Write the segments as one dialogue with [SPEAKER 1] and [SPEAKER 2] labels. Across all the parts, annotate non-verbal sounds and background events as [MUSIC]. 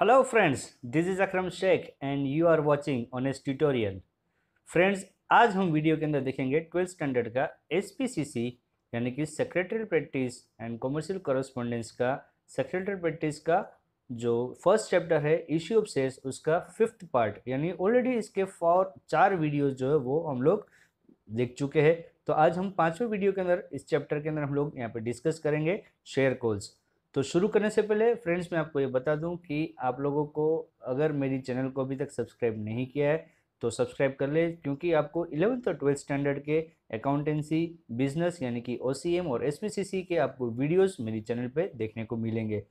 [SPEAKER 1] Hello friends this is Akram Shaikh and you are watching on S tutorial friends आज हम video के अंदर देखेंगे ट्वेल्थ स्टैंडर्ड का एस यानी कि secretary practice and commercial correspondence का सेक्रेटरी प्रैक्टिस का जो फर्स्ट चैप्टर है इश्यू ऑफ सेल्स उसका फिफ्थ पार्ट यानी ऑलरेडी इसके फॉर चार वीडियो जो है वो हम लोग देख चुके हैं तो आज हम पाँचवें वीडियो के अंदर इस चैप्टर के अंदर हम लोग यहाँ पर डिस्कस करेंगे शेयर कॉल्स तो शुरू करने से पहले फ्रेंड्स मैं आपको ये बता दूं कि आप लोगों को अगर मेरी चैनल को अभी तक सब्सक्राइब नहीं किया है तो सब्सक्राइब कर ले क्योंकि आपको इलेवंथ और ट्वेल्थ स्टैंडर्ड के अकाउंटेंसी बिजनेस यानी कि ओ और एस के आपको वीडियोज़ मेरी चैनल पर देखने को मिलेंगे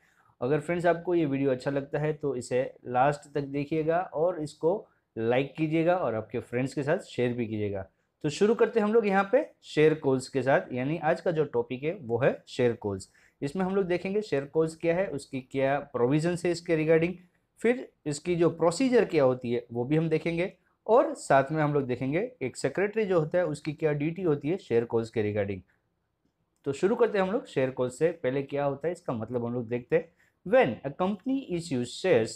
[SPEAKER 1] अगर फ्रेंड्स आपको ये वीडियो अच्छा लगता है तो इसे लास्ट तक देखिएगा और इसको लाइक कीजिएगा और आपके फ्रेंड्स के साथ शेयर भी कीजिएगा तो शुरू करते हैं हम लोग यहाँ पे शेयर कॉल्स के साथ यानी आज का जो टॉपिक है वो है शेयर कॉल्स इसमें हम लोग देखेंगे शेयर कोज क्या है उसकी क्या प्रोविजन है इसके रिगार्डिंग फिर इसकी जो प्रोसीजर क्या होती है वो भी हम देखेंगे और साथ में हम लोग देखेंगे एक सेक्रेटरी जो होता है उसकी क्या ड्यूटी होती है शेयर कोज के रिगार्डिंग तो शुरू करते हैं हम लोग शेयर कोज से पहले क्या होता है इसका मतलब हम लोग देखते हैं a company is use share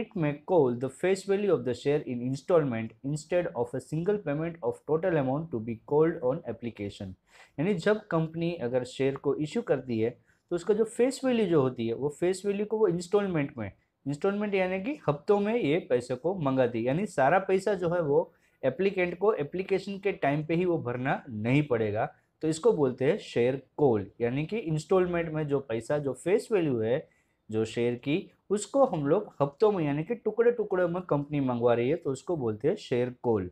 [SPEAKER 1] it may call the face value of the share in installment instead of a single payment of total amount to be called on application यानी जब कंपनी अगर शेयर को issue करती है तो उसका जो face value जो होती है वो फेस वैल्यू को वो इंस्टॉलमेंट में इंस्टॉलमेंट यानी कि हफ्तों में ये पैसे को मंगाती यानी सारा पैसा जो है वो एप्लीकेंट को एप्लीकेशन के टाइम पे ही वो भरना नहीं पड़ेगा तो इसको बोलते हैं शेयर कोल यानी कि इंस्टॉलमेंट में जो पैसा जो फेस वैल्यू है जो शेयर की उसको हम लोग हफ्तों में यानी कि टुकड़े टुकड़े में कंपनी मंगवा रही है तो उसको बोलते हैं share call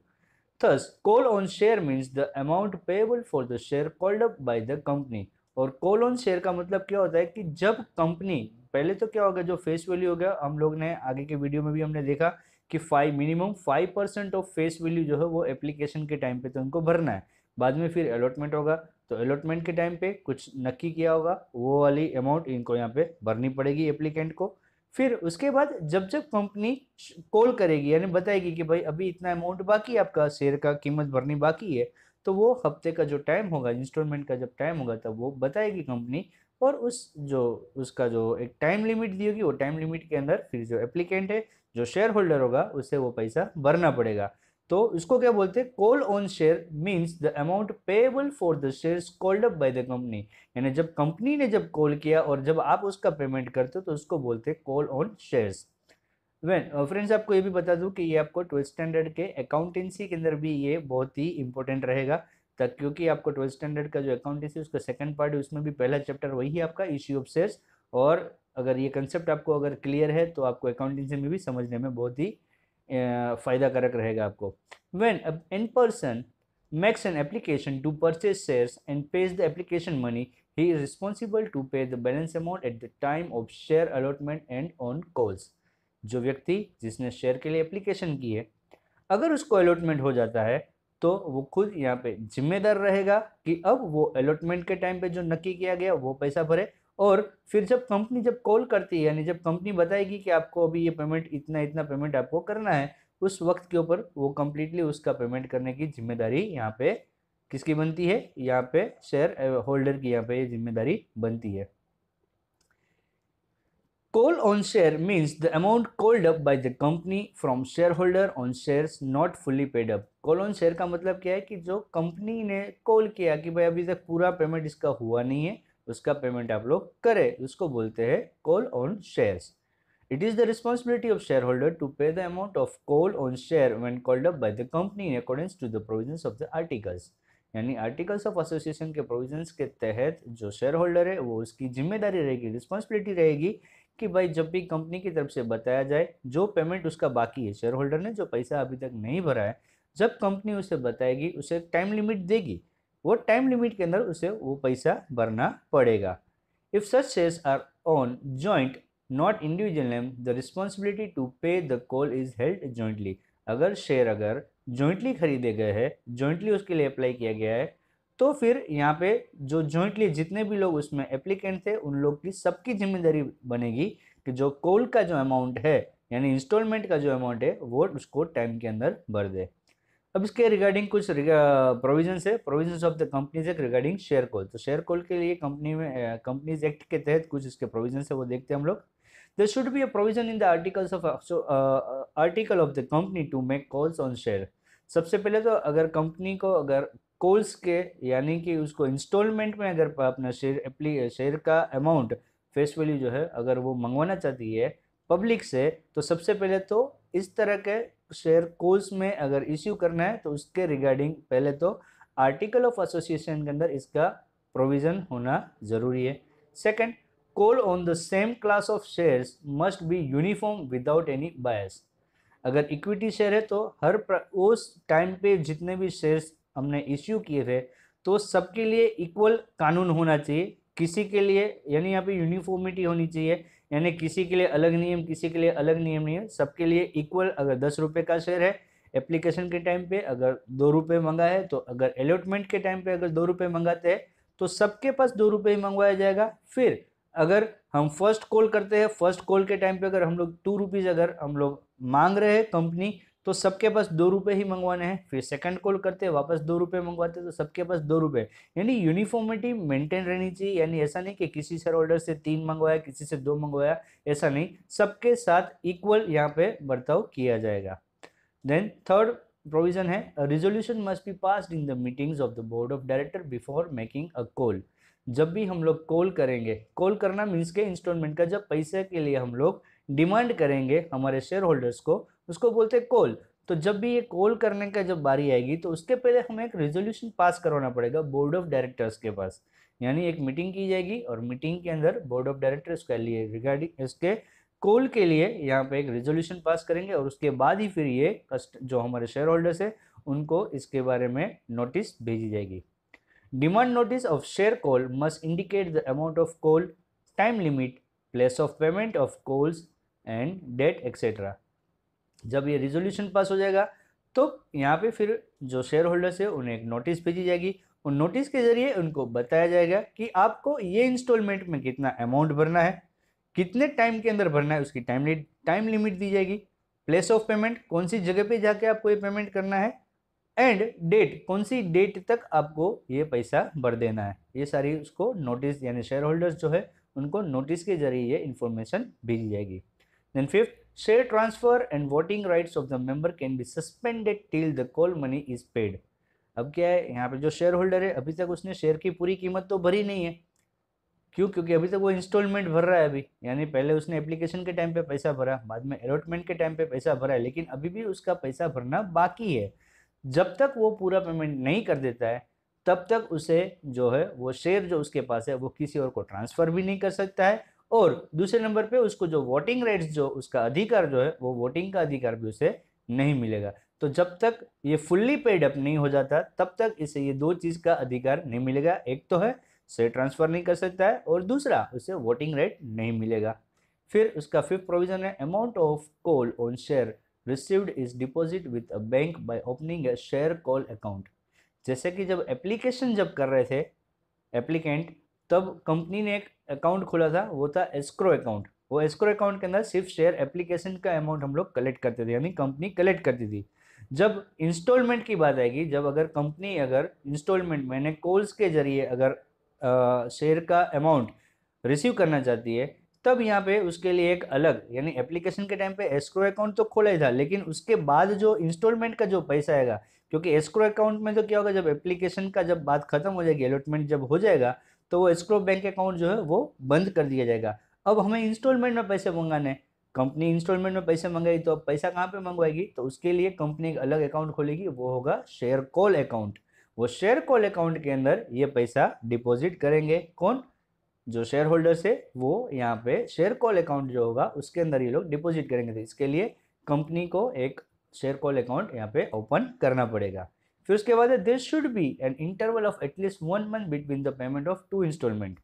[SPEAKER 1] thus call on share means the amount payable for the share called up by the company और कॉल ऑन शेयर का मतलब क्या होता है कि जब कंपनी पहले तो क्या होगा जो फेस वैल्यू हो गया हम लोग ने आगे के वीडियो में भी हमने देखा कि five minimum five percent of face value जो है वो एप्लीकेशन के टाइम पे तो उनको भरना है बाद में फिर अलॉटमेंट होगा तो अलॉटमेंट के टाइम पे कुछ नक्की किया होगा वो वाली अमाउंट इनको यहाँ पे भरनी पड़ेगी एप्लीकेंट को फिर उसके बाद जब जब कंपनी कॉल करेगी यानी बताएगी कि भाई अभी इतना अमाउंट बाकी है आपका शेयर का कीमत भरनी बाकी है तो वो हफ्ते का जो टाइम होगा इंस्टॉलमेंट का जब टाइम होगा तब वो बताएगी कंपनी और उस जो उसका जो एक टाइम लिमिट दी होगी वो टाइम लिमिट के अंदर फिर जो एप्लीकेंट है जो शेयर होल्डर होगा उसे वो पैसा भरना पड़ेगा तो इसको क्या बोलते हैं call on share means the amount payable for the share called up by the company यानी जब कंपनी ने जब कॉल किया और जब आप उसका पेमेंट करते हो तो उसको बोलते हैं call on shares when friends uh, आपको ये भी बता दूं कि ये आपको ट्वेल्थ स्टैंडर्ड के अकाउंटेंसी के अंदर भी ये बहुत ही इंपॉर्टेंट रहेगा तक क्योंकि आपको ट्वेल्थ स्टैंडर्ड का जो अकाउंटेंसी उसका सेकंड पार्ट है उसमें भी पहला चैप्टर वही है आपका इश्यू ऑफ शेयर्स और अगर ये कंसेप्ट आपको अगर क्लियर है तो आपको अकाउंटेंसी में भी समझने में बहुत ही फ़ायदाकारक रहेगा आपको when in person makes an application to purchase shares and pays the application money he is responsible to pay the balance amount at the time of share allotment and on calls जो व्यक्ति जिसने share के लिए application की है अगर उसको allotment हो जाता है तो वो खुद यहाँ पे जिम्मेदार रहेगा कि अब वो अलॉटमेंट के टाइम पे जो नक्की किया गया वो पैसा भरे और फिर जब कंपनी जब कॉल करती है यानी जब कंपनी बताएगी कि आपको अभी ये पेमेंट इतना इतना पेमेंट आपको करना है उस वक्त के ऊपर वो कम्प्लीटली उसका पेमेंट करने की जिम्मेदारी यहाँ पे किसकी बनती है यहाँ पे शेयर होल्डर eh, की यहाँ पे ये जिम्मेदारी बनती है on share means the amount called up by the company from share holder on shares not fully paid up call on share का मतलब क्या है कि जो कंपनी ने कॉल किया कि भाई अभी तक पूरा पेमेंट इसका हुआ नहीं है उसका पेमेंट आप लोग करें उसको बोलते हैं call on share it is the responsibility of share holder to pay the amount of call on share when called up by the company in accordings to the provision of the articles यानी articles of association के provisions के तहत जो share holder है वो उसकी जिम्मेदारी रहेगी रिस्पॉन्सिबिलिटी रहेगी कि भाई जब भी कंपनी की तरफ से बताया जाए जो पेमेंट उसका बाकी है शेयर होल्डर ने जो पैसा अभी तक नहीं भरा है जब कंपनी उसे बताएगी उसे टाइम लिमिट देगी वो टाइम लिमिट के अंदर उसे वो पैसा भरना पड़ेगा if such shares are on joint not individual name the responsibility to pay the call is held jointly अगर शेयर अगर जॉइंटली खरीदे गए हैं जॉइंटली उसके लिए अप्लाई किया गया है तो फिर यहाँ पे जो जॉइंटली जितने भी लोग उसमें एप्लीकेंट थे उन लोग की सबकी जिम्मेदारी बनेगी कि जो कोल का जो अमाउंट है यानी इंस्टॉलमेंट का जो अमाउंट है वो उसको टाइम के अंदर भर दे अब इसके रिगार्डिंग कुछ प्रोविजंस है provisions of the companies act regarding share call तो शेयर कॉल के लिए कंपनी में कंपनीज एक्ट के तहत कुछ इसके प्रोविजंस है वो देखते हैं हम लोग there should be a provision in the articles of article of the company to make calls on share सबसे पहले तो अगर कंपनी को अगर कोल्स के यानी कि उसको इंस्टॉलमेंट में अगर अपना शेयर एप्ली शेयर का अमाउंट फेस वैल्यू जो है अगर वो मंगवाना चाहती है पब्लिक से तो सबसे पहले तो इस तरह के शेयर कोल्स में अगर इश्यू करना है तो उसके रिगार्डिंग पहले तो आर्टिकल ऑफ एसोसिएशन के अंदर इसका प्रोविज़न होना ज़रूरी है second call on the same class of shares must be uniform without any bias अगर इक्विटी शेयर है तो हर प्र, उस टाइम पे जितने भी शेयर्स हमने इश्यू किए थे तो सबके लिए इक्वल कानून होना चाहिए किसी के लिए यानी यहाँ पे यूनिफॉर्मिटी होनी चाहिए यानी किसी के लिए अलग नियम किसी के लिए अलग नियम नहीं है सबके लिए इक्वल अगर दस रुपये का शेयर है एप्लीकेशन के टाइम पे अगर दो रुपये मंगा है तो अगर अलॉटमेंट के टाइम पे अगर दो रुपये मंगाते हैं तो सबके पास दो रुपये ही मंगवाया जाएगा फिर अगर हम फर्स्ट कॉल करते हैं फर्स्ट कॉल के टाइम पे अगर हम लोग टू रुपीज़ अगर हम लोग मांग रहे हैं कंपनी तो सबके पास दो रुपये ही मंगवाने हैं फिर सेकंड कॉल करते हैं वापस दो रुपये मंगवाते हैं तो सबके पास दो रुपये यानी यूनिफॉर्मिटी मेंटेन रहनी चाहिए यानी ऐसा नहीं कि किसी शेयर होल्डर से तीन मंगवाया किसी से दो मंगवाया ऐसा नहीं सबके साथ इक्वल यहाँ पे बर्ताव किया जाएगा देन थर्ड प्रोविजन है resolution must be pass in the meetings of the board of director before making a call जब भी हम लोग कॉल करेंगे कॉल करना मीन्स के इंस्टॉलमेंट का जब पैसे के लिए हम लोग डिमांड करेंगे हमारे शेयर होल्डर्स को उसको बोलते हैं कॉल तो जब भी ये कॉल करने का जब बारी आएगी तो उसके पहले हमें एक रेजोल्यूशन पास करवाना पड़ेगा बोर्ड ऑफ डायरेक्टर्स के पास यानी एक मीटिंग की जाएगी और मीटिंग के अंदर बोर्ड ऑफ डायरेक्टर्स के लिए रिगार्डिंग इसके कॉल के लिए यहाँ पे एक रेजोल्यूशन पास करेंगे और उसके बाद ही फिर ये कस्ट जो हमारे शेयर होल्डर्स है उनको इसके बारे में नोटिस भेजी जाएगी demand notice of share call must indicate the amount of call time limit place of payment of calls and date etcetera जब ये रिजोल्यूशन पास हो जाएगा तो यहाँ पे फिर जो शेयर होल्डर्स है उन्हें एक नोटिस भेजी जाएगी उन नोटिस के जरिए उनको बताया जाएगा कि आपको ये इंस्टॉलमेंट में कितना अमाउंट भरना है कितने टाइम के अंदर भरना है उसकी टाइम टाइम लिमिट दी जाएगी प्लेस ऑफ पेमेंट कौन सी जगह पे जाके आपको ये पेमेंट करना है एंड डेट कौन सी डेट तक आपको ये पैसा भर देना है ये सारी उसको नोटिस यानी शेयर होल्डर्स जो है उनको नोटिस के जरिए ये इन्फॉर्मेशन भेजी जाएगी then fifth share transfer and voting rights of the member can be suspended till the call money is paid अब क्या है यहाँ पे जो शेयर होल्डर है अभी तक उसने शेयर की पूरी कीमत तो भरी नहीं है क्यों क्योंकि अभी तक वो इंस्टॉलमेंट भर रहा है अभी यानी पहले उसने एप्लीकेशन के टाइम पे पैसा भरा बाद में अलॉटमेंट के टाइम पे पैसा भरा है लेकिन अभी भी उसका पैसा भरना बाकी है जब तक वो पूरा पेमेंट नहीं कर देता है तब तक उसे जो है वो शेयर जो उसके पास है वो किसी और को ट्रांसफ़र भी नहीं कर सकता है और दूसरे नंबर पे उसको जो वोटिंग राइट्स जो उसका अधिकार जो है वो वोटिंग का अधिकार भी उसे नहीं मिलेगा तो जब तक ये फुल्ली पेड अप नहीं हो जाता तब तक इसे ये दो चीज़ का अधिकार नहीं मिलेगा एक तो है शेयर ट्रांसफ़र नहीं कर सकता है और दूसरा उसे वोटिंग राइट नहीं मिलेगा फिर उसका फिफ्थ प्रोविज़न है amount of call on share received is deposit with a bank by opening a share call account जैसे कि जब एप्लीकेशन जब कर रहे थे एप्लीकेंट तब कंपनी ने एक अकाउंट खोला था वो था एस्क्रो अकाउंट वो एस्क्रो अकाउंट के अंदर सिर्फ शेयर एप्लीकेशन का अमाउंट हम लोग कलेक्ट करते थे यानी कंपनी कलेक्ट करती थी जब इंस्टॉलमेंट की बात आएगी जब अगर कंपनी अगर इंस्टॉलमेंट मैंने कॉल्स के जरिए अगर शेयर का अमाउंट रिसीव करना चाहती है तब यहाँ पे उसके लिए एक अलग यानी एप्लीकेशन के टाइम पे एस्क्रो अकाउंट तो खोला ही था लेकिन उसके बाद जो इंस्टॉलमेंट का जो पैसा आएगा क्योंकि एस्क्रो अकाउंट में तो क्या होगा जब एप्लीकेशन का जब बात खत्म हो जाएगी अलॉटमेंट जब हो जाएगा तो वो एस्क्रो बैंक अकाउंट जो है वो बंद कर दिया जाएगा अब हमें इंस्टॉलमेंट में पैसे मंगाने कंपनी इंस्टॉलमेंट में पैसे मंगाई तो अब पैसा कहाँ पर मंगवाएगी तो उसके लिए कंपनी एक अलग अकाउंट खोलेगी वो होगा शेयर कॉल अकाउंट वो शेयर कॉल अकाउंट के अंदर ये पैसा डिपॉजिट करेंगे कौन जो शेयर होल्डर्स है वो यहाँ पे शेयर कॉल अकाउंट जो होगा उसके अंदर ये लोग डिपॉजिट करेंगे तो इसके लिए कंपनी को एक शेयर कॉल अकाउंट यहाँ पे ओपन करना पड़ेगा फिर उसके बाद है this should be an interval of at least one month between the payment of two installment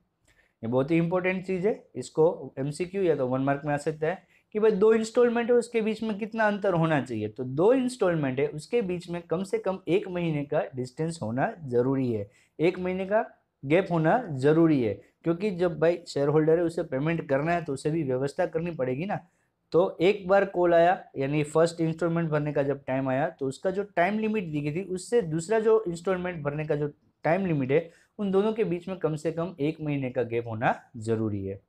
[SPEAKER 1] ये बहुत ही इंपॉर्टेंट चीज़ है इसको एम या तो वन मार्क में आ सकता है कि भाई दो इंस्टॉलमेंट है उसके बीच में कितना अंतर होना चाहिए तो दो इंस्टॉलमेंट है उसके बीच में कम से कम एक महीने का डिस्टेंस होना ज़रूरी है एक महीने का गैप होना ज़रूरी है क्योंकि जब भाई शेयर होल्डर है उसे पेमेंट करना है तो उसे भी व्यवस्था करनी पड़ेगी ना तो एक बार कॉल आया यानी फर्स्ट इंस्टॉलमेंट भरने का जब टाइम आया तो उसका जो टाइम लिमिट दी गई थी उससे दूसरा जो इंस्टॉलमेंट भरने का जो टाइम लिमिट है उन दोनों के बीच में कम से कम एक महीने का गैप होना जरूरी है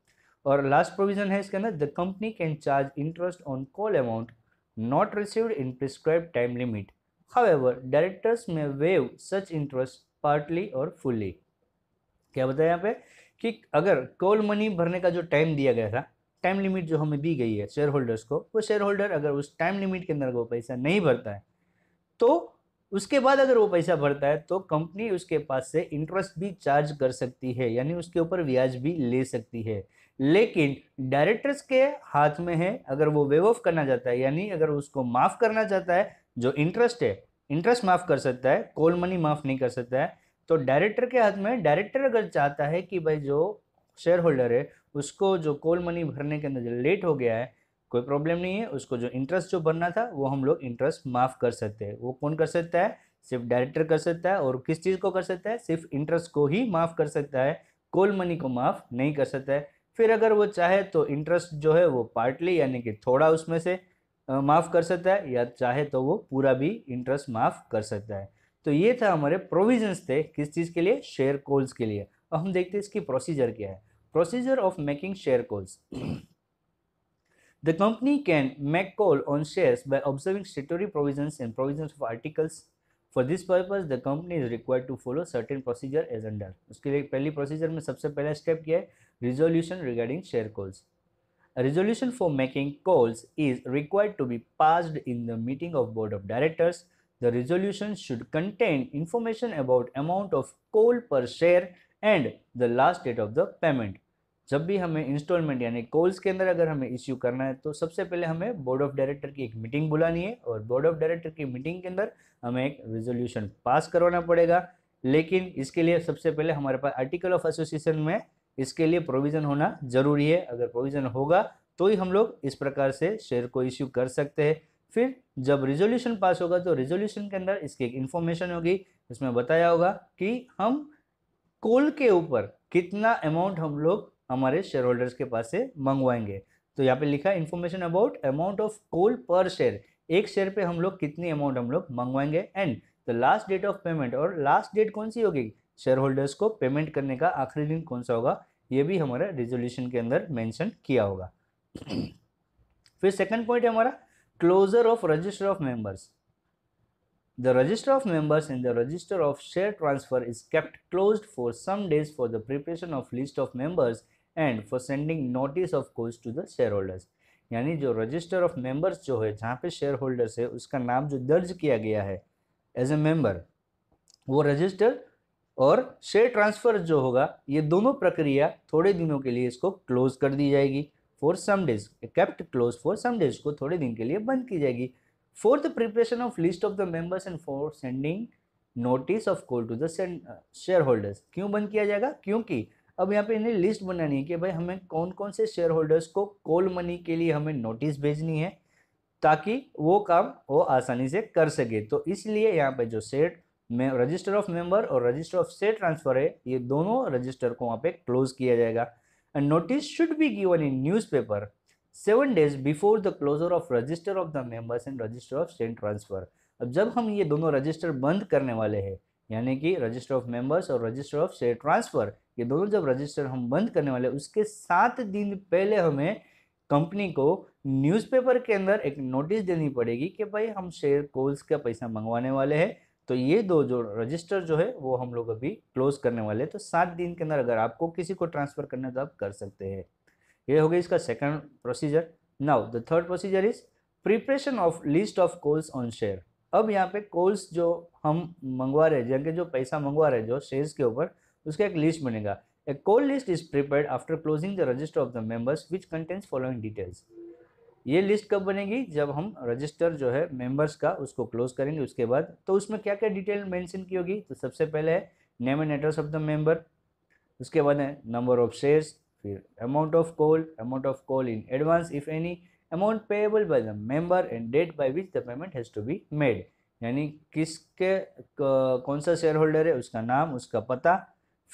[SPEAKER 1] और लास्ट प्रोविजन है इसके अंदर the company can charge interest on call amount not received in prescribe time limit how directors may waive such interest partly और फुल्ली क्या बताया यहाँ पे कि अगर कॉल मनी भरने का जो टाइम दिया गया था टाइम लिमिट जो हमें दी गई है शेयर होल्डर्स को वो शेयर होल्डर अगर उस टाइम लिमिट के अंदर वो पैसा नहीं भरता है तो उसके बाद अगर वो पैसा भरता है तो कंपनी उसके पास से इंटरेस्ट भी चार्ज कर सकती है यानी उसके ऊपर ब्याज भी ले सकती है लेकिन डायरेक्टर्स के हाथ में है अगर वो वेव ऑफ करना चाहता है यानी अगर उसको माफ़ करना चाहता है जो इंटरेस्ट है इंटरेस्ट माफ़ कर सकता है कॉल मनी माफ़ नहीं कर सकता है तो डायरेक्टर के हाथ में डायरेक्टर अगर चाहता है कि भाई जो शेयर होल्डर है उसको जो कोल मनी भरने के अंदर जो लेट हो गया है कोई प्रॉब्लम नहीं है उसको जो इंटरेस्ट जो भरना था वो हम लोग इंटरेस्ट माफ़ कर सकते हैं वो कौन कर सकता है सिर्फ डायरेक्टर कर सकता है और किस चीज़ को कर सकता है सिर्फ इंटरेस्ट को ही माफ़ कर सकता है कोल मनी को माफ़ नहीं कर सकता है फिर अगर वो चाहे तो इंटरेस्ट जो है वो पार्टली यानी कि थोड़ा उसमें से माफ़ कर सकता है या चाहे तो वो पूरा भी इंटरेस्ट माफ़ कर सकता है तो ये था हमारे प्रोविजन थे किस चीज़ के लिए शेयर कॉल्स के लिए अब हम देखते हैं इसकी प्रोसीजर क्या है procedure of making share calls the company can make call on share by observing statutory provisions and provisions of articles for this purpose the company is required to follow certain procedure as under उसके लिए पहली procedure में सबसे पहला step क्या है resolution regarding share calls resolution for making calls is required to be pass in the meeting of board of directors The resolution should contain information about amount of coal per share and the last date of the payment जब भी हमें instalment यानी Coles के अंदर अगर हमें issue करना है तो सबसे पहले हमें बोर्ड ऑफ डायरेक्टर की एक मीटिंग बुलानी है और बोर्ड ऑफ डायरेक्टर की मीटिंग के अंदर हमें एक रेजोल्यूशन पास करवाना पड़ेगा लेकिन इसके लिए सबसे पहले हमारे पास आर्टिकल ऑफ एसोसिएशन में इसके लिए प्रोविज़न होना जरूरी है अगर प्रोविज़न होगा तो ही हम लोग इस प्रकार से शेयर को इश्यू कर सकते हैं फिर जब रिजोल्यूशन पास होगा तो रिजोल्यूशन के अंदर इसकी एक इन्फॉर्मेशन होगी इसमें बताया होगा कि हम कोल के ऊपर कितना अमाउंट हम लोग हमारे शेयर होल्डर्स के पास से मंगवाएंगे तो यहाँ पे लिखा है information about amount of call per share एक शेयर पे हम लोग कितनी अमाउंट हम लोग मंगवाएंगे and the last date of payment और लास्ट डेट कौन सी होगी शेयर होल्डर्स को पेमेंट करने का आखिरी दिन कौन सा होगा ये भी हमारा रिजोल्यूशन के अंदर मेंशन किया होगा [CLEARS THROAT] फिर सेकंड पॉइंट है हमारा closure of register of members the register of members in the register of share transfer is kept close for some days for the preparation of list of members and for sending notice of calls to the share holders यानी जो register of members जो है जहाँ पे share holders है उसका नाम जो दर्ज किया गया है एज ए मेंबर वो रजिस्टर और शेयर ट्रांसफर जो होगा ये दोनों प्रक्रिया थोड़े दिनों के लिए इसको क्लोज कर दी जाएगी for some days kept close for some days को थोड़े दिन के लिए बंद की जाएगी fourth preparation of list of the members and for sending notice of call to the share holders क्यों बंद किया जाएगा क्योंकि अब यहाँ पे इन्हें लिस्ट बनानी है कि भाई हमें कौन कौन से शेयर होल्डर्स को कॉल मनी के लिए हमें नोटिस भेजनी है ताकि वो काम वो आसानी से कर सके तो इसलिए यहाँ पे जो सेट में रजिस्टर ऑफ मेंबर और रजिस्टर ऑफ सेट ट्रांसफर है ये दोनों रजिस्टर को वहाँ पे क्लोज किया जाएगा A notice should be given in newspaper 7 days before the closure of register of the members and register of सेंट transfer. अब जब हम ये दोनों रजिस्टर बंद करने वाले हैं यानी कि रजिस्टर ऑफ मेंबर्स और रजिस्टर ऑफ शेयर ट्रांसफ़र ये दोनों जब रजिस्टर हम बंद करने वाले उसके सात दिन पहले हमें कंपनी को न्यूज़पेपर के अंदर एक नोटिस देनी पड़ेगी कि भाई हम शेयर कोल्स का पैसा मंगवाने वाले हैं तो ये दो जो रजिस्टर जो है वो हम लोग अभी क्लोज करने वाले हैं तो सात दिन के अंदर अगर आपको किसी को ट्रांसफ़र करना है तो आप कर सकते हैं ये हो गया इसका second procedure now the third procedure is preparation of list of calls on share अब यहाँ पे कॉल्स जो हम मंगवा रहे हैं जबकि जो पैसा मंगवा रहे हैं जो शेयर्स के ऊपर उसका एक लिस्ट बनेगा a call list is prepare after closing the register of the members which contents following details ये लिस्ट कब बनेगी जब हम रजिस्टर जो है मेंबर्स का उसको क्लोज करेंगे उसके बाद तो उसमें क्या क्या डिटेल मेंशन की होगी तो सबसे पहले है name and address of the member उसके बाद है नंबर ऑफ शेयर्स फिर amount of call amount of call in advance if any amount payable by the member and date by which the payment has to be made यानी किसके कौन सा share holder है उसका नाम उसका पता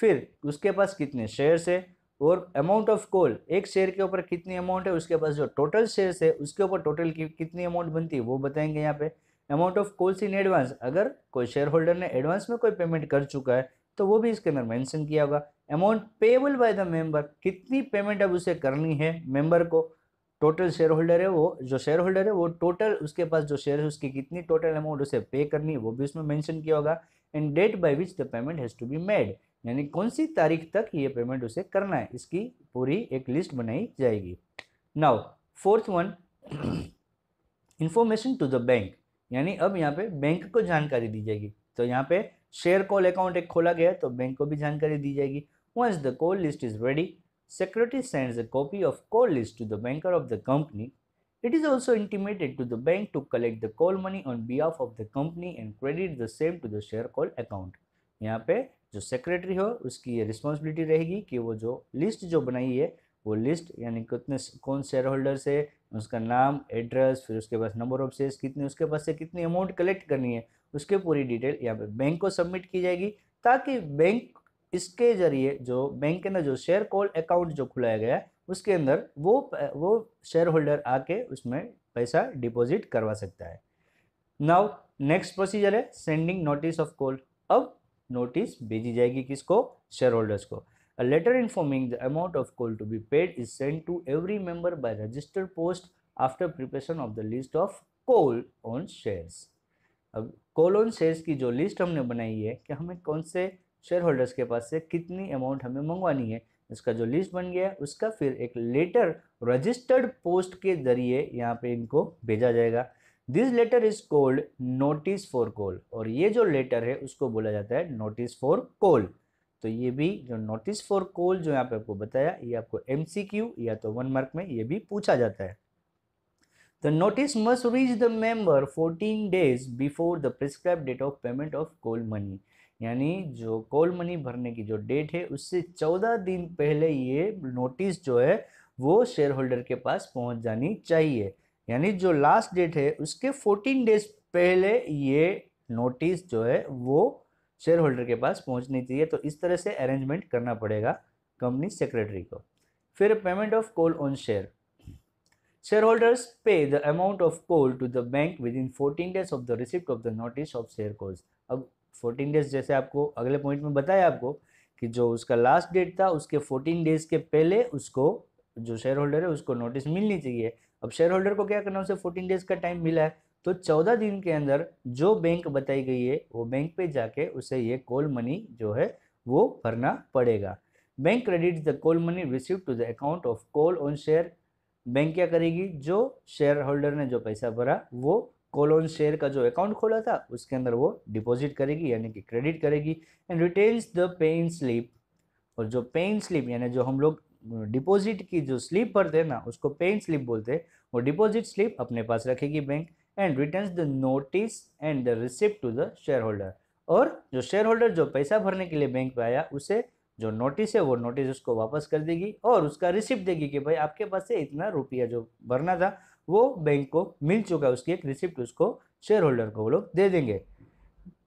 [SPEAKER 1] फिर उसके पास कितने शेयर्स है और अमाउंट ऑफ कॉल एक शेयर के ऊपर कितनी अमाउंट है उसके पास जो टोटल शेयर है उसके ऊपर टोटल की कितनी अमाउंट बनती है वो बताएंगे यहाँ पे amount of calls in advance अगर कोई शेयर होल्डर ने एडवांस में कोई पेमेंट कर चुका है तो वो भी इसके अंदर मैंशन किया होगा amount payable by the member कितनी पेमेंट अब उसे करनी है मेंबर को टोटल शेयर होल्डर है वो जो शेयर होल्डर है वो टोटल उसके पास जो शेयर है उसकी कितनी टोटल अमाउंट उसे पे करनी है वो भी उसमें मेंशन किया होगा and date by which the payment has to be made यानी कौन सी तारीख तक ये पेमेंट उसे करना है इसकी पूरी एक लिस्ट बनाई जाएगी now fourth one information to the bank यानी अब यहाँ पे बैंक को जानकारी दी जाएगी तो यहाँ पे शेयर कॉल अकाउंट एक खोला गया तो बैंक को भी जानकारी दी जाएगी once the call list is ready secretary sends a copy of call list to the banker of the company it is also intimated to the bank to collect the call money on behalf of the company and credit the same to the share call account यहाँ पे जो secretary हो उसकी ये responsibility रहेगी कि वो जो लिस्ट जो बनाई है वो लिस्ट यानी कितने कौन शेयर होल्डर्स है उसका नाम एड्रेस फिर उसके पास नंबर ऑफ शेयर्स कितने उसके पास से कितनी अमाउंट कलेक्ट करनी है उसके पूरी डिटेल यहाँ पे बैंक को सबमिट की जाएगी ताकि बैंक इसके जरिए जो बैंक के अंदर जो शेयर कॉल अकाउंट जो खुलाया गया है उसके अंदर वो वो शेयर होल्डर आके उसमें पैसा डिपॉजिट करवा सकता है नाउ नेक्स्ट प्रोसीजर है सेंडिंग नोटिस ऑफ कॉल अब नोटिस भेजी जाएगी किसको शेयर होल्डर्स को a letter informing the amount of call to be paid is send to every member by registered post after preparation of the list of call on shares अब call on shares की जो list हमने बनाई है कि हमें कौन से शेयर होल्डर्स के पास से कितनी अमाउंट हमें मंगवानी है इसका जो लिस्ट बन गया है उसका फिर एक लेटर रजिस्टर्ड पोस्ट के जरिए यहाँ पे इनको भेजा जाएगा this letter is called notice for call और ये जो लेटर है उसको बोला जाता है नोटिस फॉर कॉल तो ये भी जो नोटिस फॉर कॉल जो यहाँ पे आपको बताया ये आपको एम या तो वन मार्क में ये भी पूछा जाता है the notice must reach the member 14 days before the prescribe date of payment of call money यानी जो कोल मनी भरने की जो डेट है उससे 14 दिन पहले ये नोटिस जो है वो शेयर होल्डर के पास पहुंच जानी चाहिए यानी जो लास्ट डेट है उसके फोर्टीन डेज पहले ये नोटिस जो है वो शेयर होल्डर के पास पहुंचनी चाहिए तो इस तरह से अरेंजमेंट करना पड़ेगा कंपनी सेक्रेटरी को फिर payment of call on share share holders pay the amount of call to the bank within fourteen days of the receipt of the notice of share calls अब fourteen days जैसे आपको अगले point में बताया आपको कि जो उसका लास्ट डेट था उसके फोर्टीन डेज के पहले उसको जो शेयर होल्डर है उसको नोटिस मिलनी चाहिए अब शेयर होल्डर को क्या करना उसे फोर्टीन डेज का टाइम मिला है तो चौदह दिन के अंदर जो बैंक बताई गई है वो बैंक पे जाके उसे ये कॉल मनी जो है वो भरना पड़ेगा bank credit the call money receive to the account of call on share bank क्या करेगी जो शेयर होल्डर ने जो पैसा भरा वो कॉल ऑन शेयर का जो अकाउंट खोला था उसके अंदर वो डिपॉजिट करेगी यानी कि क्रेडिट करेगी and retains the pay in slip और जो पेन स्लिप यानी जो हम लोग डिपॉजिट की जो स्लिप भरते हैं ना उसको पेइंग स्लिप बोलते हैं वो डिपॉजिट स्लिप अपने पास रखेगी bank and return the notice and the receipt to the share holder और जो शेयर होल्डर जो पैसा भरने के लिए बैंक पे आया उसे जो नोटिस है वो नोटिस उसको वापस कर देगी और उसका रिसिप्ट देगी कि भाई आपके पास से इतना रुपया जो भरना था वो बैंक को मिल चुका उसकी एक रिसिप्ट उसको शेयर होल्डर को वो लोग दे देंगे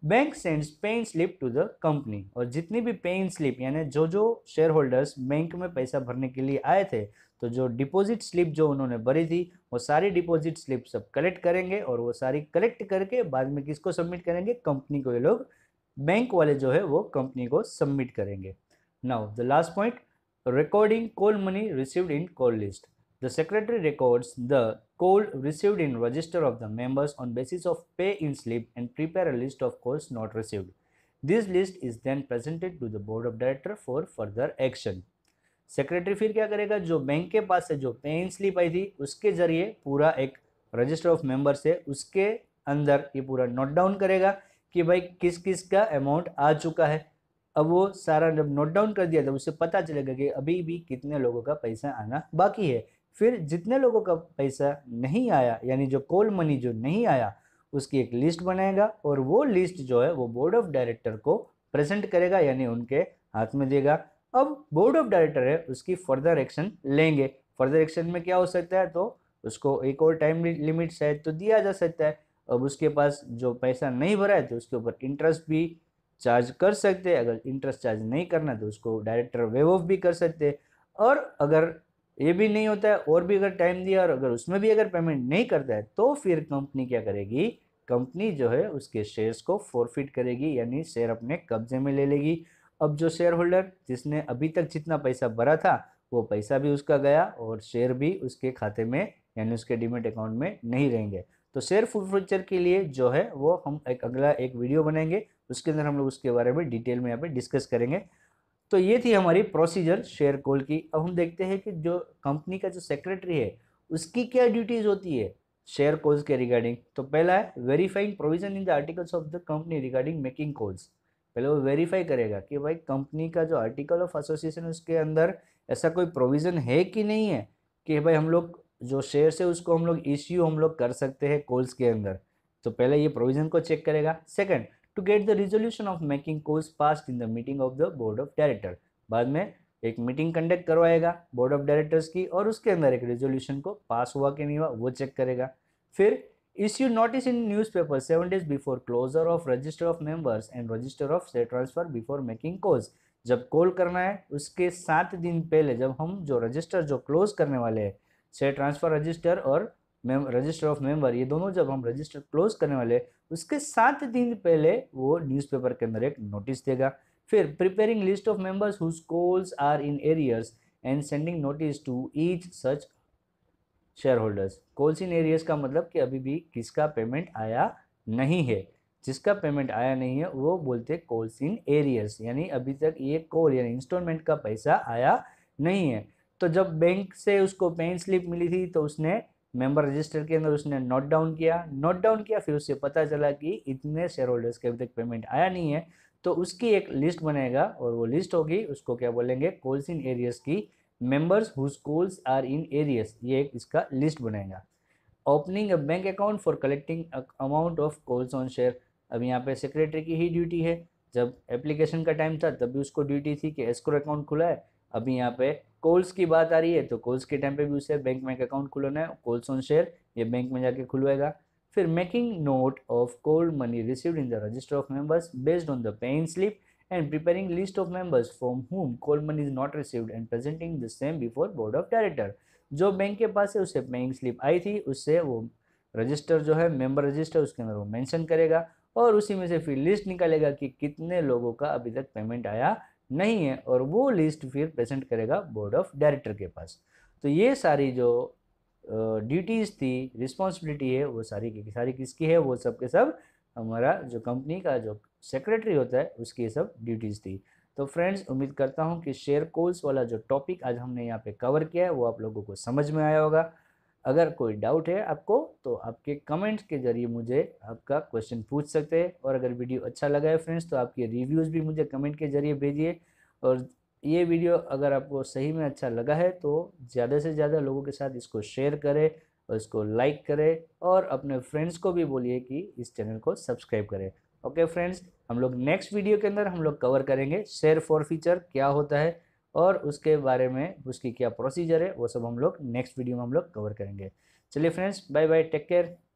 [SPEAKER 1] bank sends pay in slip to the company और जितनी भी पेन स्लिप यानी जो जो शेयर होल्डर्स बैंक में पैसा भरने के लिए आए थे तो जो डिपॉजिट स्लिप जो उन्होंने भरी थी वो सारी डिपॉजिट स्लिप सब कलेक्ट करेंगे और वो सारी कलेक्ट करके बाद में किसको सबमिट करेंगे कंपनी को ये लोग बैंक वाले जो है वो कंपनी को सबमिट करेंगे now the last point recording call money received in call list the secretary records the coal received in register of the members on basis of pay in slip and prepare a list of coals not received. This list is then presented to the board of director for further action. Secretary फिर क्या करेगा जो bank के पास से जो पे इन slip आई थी उसके जरिए पूरा एक रजिस्टर ऑफ मेंबर्स है उसके अंदर ये पूरा नोट डाउन करेगा कि भाई किस किस का अमाउंट आ चुका है अब वो सारा जब नोट डाउन कर दिया तब उससे पता चलेगा कि अभी भी कितने लोगों का पैसा आना बाकी है फिर जितने लोगों का पैसा नहीं आया यानी जो कोल मनी जो नहीं आया उसकी एक लिस्ट बनाएगा और वो लिस्ट जो है वो बोर्ड ऑफ डायरेक्टर को प्रेजेंट करेगा यानी उनके हाथ में देगा अब बोर्ड ऑफ डायरेक्टर है उसकी फर्दर एक्शन लेंगे फर्दर एक्शन में क्या हो सकता है तो उसको एक और टाइम लिमिट शायद तो दिया जा सकता है अब उसके पास जो पैसा नहीं भरा है तो उसके ऊपर इंटरेस्ट भी चार्ज कर सकते हैं अगर इंटरेस्ट चार्ज नहीं करना तो उसको डायरेक्टर वेव ऑफ भी कर सकते हैं और अगर ये भी नहीं होता है और भी अगर टाइम दिया और अगर उसमें भी अगर पेमेंट नहीं करता है तो फिर कंपनी क्या करेगी कंपनी जो है उसके शेयर्स को फोरफिट करेगी यानी शेयर अपने कब्जे में ले लेगी अब जो शेयर होल्डर जिसने अभी तक जितना पैसा भरा था वो पैसा भी उसका गया और शेयर भी उसके खाते में यानी उसके डिमेट अकाउंट में नहीं रहेंगे तो शेयर फ्यूचर के लिए जो है वो हम एक अगला एक वीडियो बनाएंगे उसके अंदर हम लोग उसके बारे में डिटेल में यहाँ पे डिस्कस करेंगे तो ये थी हमारी प्रोसीजर शेयर कोल की अब हम देखते हैं कि जो कंपनी का जो सेक्रेटरी है उसकी क्या ड्यूटीज़ होती है शेयर कोल्स के रिगार्डिंग तो पहला है verifying provision in the articles of the company regarding making calls पहले वो वेरीफाई करेगा कि भाई कंपनी का जो आर्टिकल ऑफ एसोसिएशन उसके अंदर ऐसा कोई प्रोविज़न है कि नहीं है कि भाई हम लोग जो शेयर्स है उसको हम लोग इश्यू हम लोग कर सकते हैं कोल्स के अंदर तो पहले ये प्रोविज़न को चेक करेगा second to get the resolution of making calls pass in the meeting of the board of director बाद में एक मीटिंग कंडक्ट करवाएगा बोर्ड ऑफ डायरेक्टर्स की और उसके अंदर एक रिजोल्यूशन को पास हुआ कि नहीं हुआ वो चेक करेगा फिर issue notice in newspaper seven days before closure of register of members and register of share transfer before making calls जब कॉल करना है उसके सात दिन पहले जब हम जो रजिस्टर जो क्लोज करने वाले हैं से ट्रांसफर रजिस्टर और मेम रजिस्टर ऑफ मेंबर ये दोनों जब हम रजिस्टर क्लोज करने वाले उसके सात दिन पहले वो न्यूज़पेपर के अंदर एक नोटिस देगा फिर preparing list of members whose calls are in arrears and sending notice to each such share holders calls in arrears का मतलब कि अभी भी किसका पेमेंट आया नहीं है जिसका पेमेंट आया नहीं है वो बोलते कॉल्स इन एरियर्स यानी अभी तक ये कॉल यानी इंस्टॉलमेंट का पैसा आया नहीं है तो जब बैंक से उसको पेन स्लिप मिली थी तो उसने मेंबर रजिस्टर के अंदर उसने नोट डाउन किया नोट डाउन किया फिर उससे पता चला कि इतने शेयर होल्डर्स के अभी तक पेमेंट आया नहीं है तो उसकी एक लिस्ट बनेगा और वो लिस्ट होगी उसको क्या बोलेंगे कोल्स इन एरियस की members whose calls are in arrears ये एक इसका लिस्ट बनेगा opening a bank account for collecting amount of calls on share अब यहाँ पे सेक्रेटरी की ही ड्यूटी है जब एप्लीकेशन का टाइम था तब भी उसको ड्यूटी थी कि एस्क्रो अकाउंट खुला है अभी यहाँ पे कोल्स की बात आ रही है तो कोल्स के टाइम पे भी उसे बैंक में अकाउंट खुलवाना है कोल्स ऑन शेयर ये बैंक में जाके खुलवाएगा फिर making note of call money received in the register of members based on the pay in slip and preparing list of members from whom call money is not received and presenting the same before board of director जो bank के पास है उसे paying slip आई थी उससे वो register जो है मेंबर रजिस्टर उसके अंदर वो मेंशन करेगा और उसी में से फिर लिस्ट निकालेगा कि कितने लोगों का अभी तक पेमेंट आया नहीं है और वो लिस्ट फिर प्रेजेंट करेगा बोर्ड ऑफ डायरेक्टर के पास तो ये सारी जो ड्यूटीज़ थी रिस्पॉन्सिबिलिटी है वो सारी की सारी किसकी है वो सब के सब हमारा जो कंपनी का जो सेक्रेटरी होता है उसकी ये सब ड्यूटीज़ थी तो फ्रेंड्स उम्मीद करता हूँ कि शेयर कोल्स वाला जो टॉपिक आज हमने यहाँ पे कवर किया है वो आप लोगों को समझ में आया होगा अगर कोई डाउट है आपको तो आपके कमेंट्स के जरिए मुझे आपका क्वेश्चन पूछ सकते हैं और अगर वीडियो अच्छा लगा है फ्रेंड्स तो आपके रिव्यूज़ भी मुझे कमेंट के जरिए भेजिए और ये वीडियो अगर आपको सही में अच्छा लगा है तो ज़्यादा से ज़्यादा लोगों के साथ इसको शेयर करें और इसको लाइक करें और अपने फ्रेंड्स को भी बोलिए कि इस चैनल को सब्सक्राइब करें ओके फ्रेंड्स हम लोग नेक्स्ट वीडियो के अंदर हम लोग कवर करेंगे शेयर फॉर फीचर क्या होता है और उसके बारे में उसकी क्या प्रोसीजर है वो सब हम लोग नेक्स्ट वीडियो में हम लोग कवर करेंगे चलिए friends bye bye take care